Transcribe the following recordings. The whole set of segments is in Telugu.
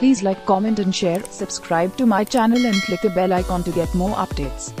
Please like, comment and share, subscribe to my channel and click the bell icon to get more updates.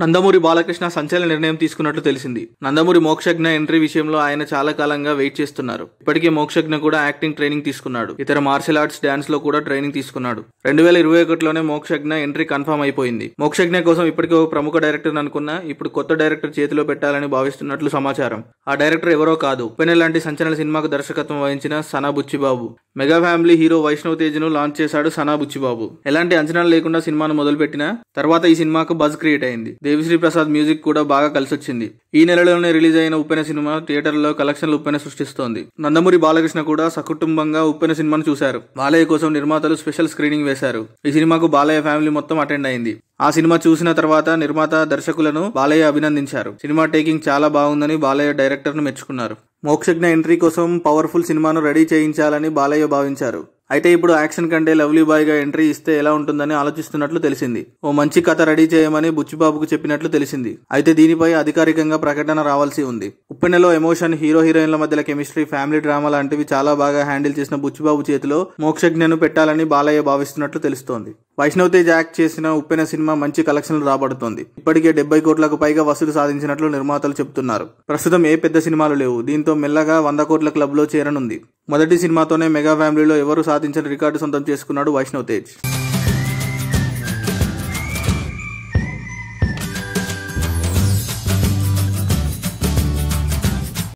Nandamuri Balakrishna సంచలన నిర్ణయం తీసుకున్నట్లు తెలిసింది నందమూరి మోక్షజ్ఞ ఎంట్రీ విషయంలో ఆయన చాలా కాలంగా వెయిట్ చేస్తున్నారు ఇప్పటికే మోక్షజ్ఞ కూడా యాక్టింగ్ ట్రైనింగ్ తీసుకున్నాడు ఇతర మార్షల్ ఆర్ట్స్ డాన్స్ లో కూడా ట్రైనింగ్ తీసుకున్నాడు రెండు వేల ఇరవై ఒకటిలోనే మోక్షజ్ఞ ఎంట్రీ కన్ఫర్మ్ అయిపోయింది మోక్షజ్ఞ కోసం ఇప్పటికే ఓ ప్రముఖ డైరెక్టర్ అనుకున్న ఇప్పుడు కొత్త డైరెక్టర్ చేతిలో పెట్టాలని భావిస్తున్నట్లు సమాచారం ఆ డైరెక్టర్ ఎవరో కాదు ఉపెన్ లాంటి సంచలన సినిమాకు దర్శకత్వం వహించిన Sana Buchibabu mega family hero Vaishnav తేజ్ను లాంచ్ చేశాడు సనా బుచ్చిబాబు ఎలాంటి అంచనాలు లేకుండా సినిమాను మొదలుపెట్టిన తర్వాత ఈ సినిమాకు బజ్ క్రియేట్ అయింది దేవిశ్రీ ప్రసాద్ మ్యూజిక్ కూడా బాగా కలిసొచ్చింది ఈ నెలలోనే రిలీజ్ అయిన ఉప్పెన సినిమా థియేటర్లో కలెక్షన్లు ఉప్పెన సృష్టిస్తోంది నందమూరి బాలకృష్ణ కూడా సకుటుంబంగా ఉప్పెన సినిమాను చూశారు బాలయ్య కోసం నిర్మాతలు స్పెషల్ స్క్రీనింగ్ వేశారు ఈ సినిమాకు బాలయ్య ఫ్యామిలీ మొత్తం అటెండ్ అయింది ఆ సినిమా చూసిన తర్వాత నిర్మాత దర్శకులను బాలయ్య అభినందించారు సినిమా టేకింగ్ చాలా బాగుందని బాలయ్య డైరెక్టర్ను మెచ్చుకున్నారు మోక్షజ్ఞ ఎంట్రీ కోసం పవర్ఫుల్ సినిమాను రెడీ చేయించాలని బాలయ్య భావించారు అయితే ఇప్పుడు యాక్షన్ కంటే లవ్లీ బాయ్గా ఎంట్రీ ఇస్తే ఎలా ఉంటుందని ఆలోచిస్తున్నట్లు తెలిసింది ఓ మంచి కథ రెడీ చేయమని బుచ్చిబాబుకు చెప్పినట్లు తెలిసింది అయితే దీనిపై అధికారికంగా ప్రకటన రావాల్సి ఉంది ఉప్పెనలో ఎమోషన్ హీరో హీరోయిన్ల మధ్యలో కెమిస్ట్రీ ఫ్యామిలీ డ్రామా లాంటివి చాలా బాగా హ్యాండిల్ చేసిన బుచ్చిబాబు చేతిలో మోక్షజ్ఞను పెట్టాలని బాలయ్య భావిస్తున్నట్లు తెలుస్తోంది వైష్ణవ్ తేజ్ యాక్ట్ చేసిన ఉప్పెన సినిమా మంచి కలెక్షన్లు రాబడుతోంది ఇప్పటికే డెబ్బై కోట్లకు పైగా వసూలు సాధించినట్లు నిర్మాతలు చెబుతున్నారు ప్రస్తుతం ఏ పెద్ద సినిమాలు లేవు దీంతో మెల్లగా వంద కోట్ల క్లబ్లో చేరనుంది మొదటి సినిమాతోనే మెగా ఫ్యామిలీలో ఎవరు సాధించిన రికార్డు సొంతం చేసుకున్నాడు వైష్ణవ్ తేజ్